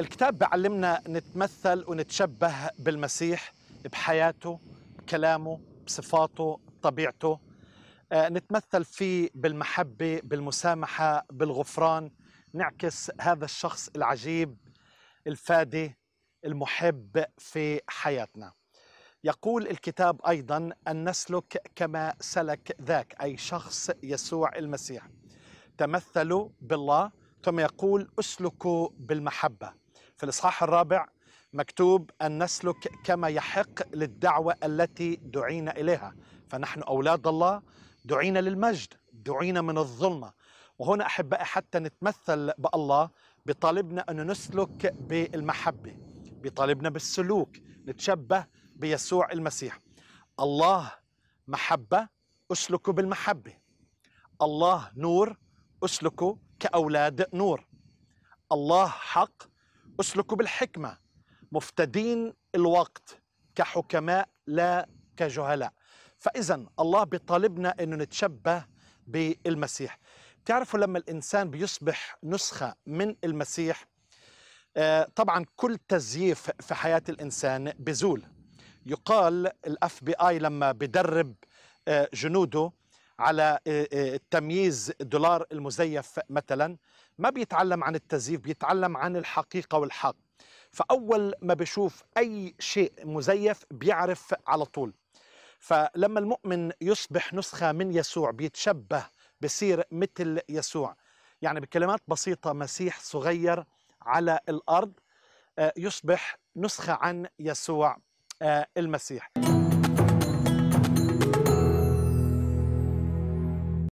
الكتاب بيعلمنا نتمثل ونتشبه بالمسيح بحياته بكلامه بصفاته بطبيعته آه، نتمثل فيه بالمحبة بالمسامحة بالغفران نعكس هذا الشخص العجيب الفادي المحب في حياتنا يقول الكتاب أيضا أن نسلك كما سلك ذاك أي شخص يسوع المسيح تمثلوا بالله ثم يقول اسلكوا بالمحبه في الإصحاح الرابع مكتوب أن نسلك كما يحق للدعوة التي دعينا إليها فنحن أولاد الله دعينا للمجد دعينا من الظلمة وهنا أحبائي حتى نتمثل بالله بطالبنا أن نسلك بالمحبة بطالبنا بالسلوك نتشبه بيسوع المسيح الله محبة أسلكوا بالمحبة الله نور أسلكوا كأولاد نور الله حق اسلكوا بالحكمة مفتدين الوقت كحكماء لا كجهلاء فإذا الله بيطالبنا أنه نتشبه بالمسيح تعرفوا لما الإنسان بيصبح نسخة من المسيح آه، طبعا كل تزييف في حياة الإنسان بزول يقال الاف بي اي لما بدرب آه، جنوده على آه، آه، التمييز دولار المزيف مثلا ما بيتعلم عن التزييف بيتعلم عن الحقيقة والحق فأول ما بشوف أي شيء مزيف بيعرف على طول فلما المؤمن يصبح نسخة من يسوع بيتشبه بصير مثل يسوع يعني بكلمات بسيطة مسيح صغير على الأرض آه، يصبح نسخة عن يسوع المسيح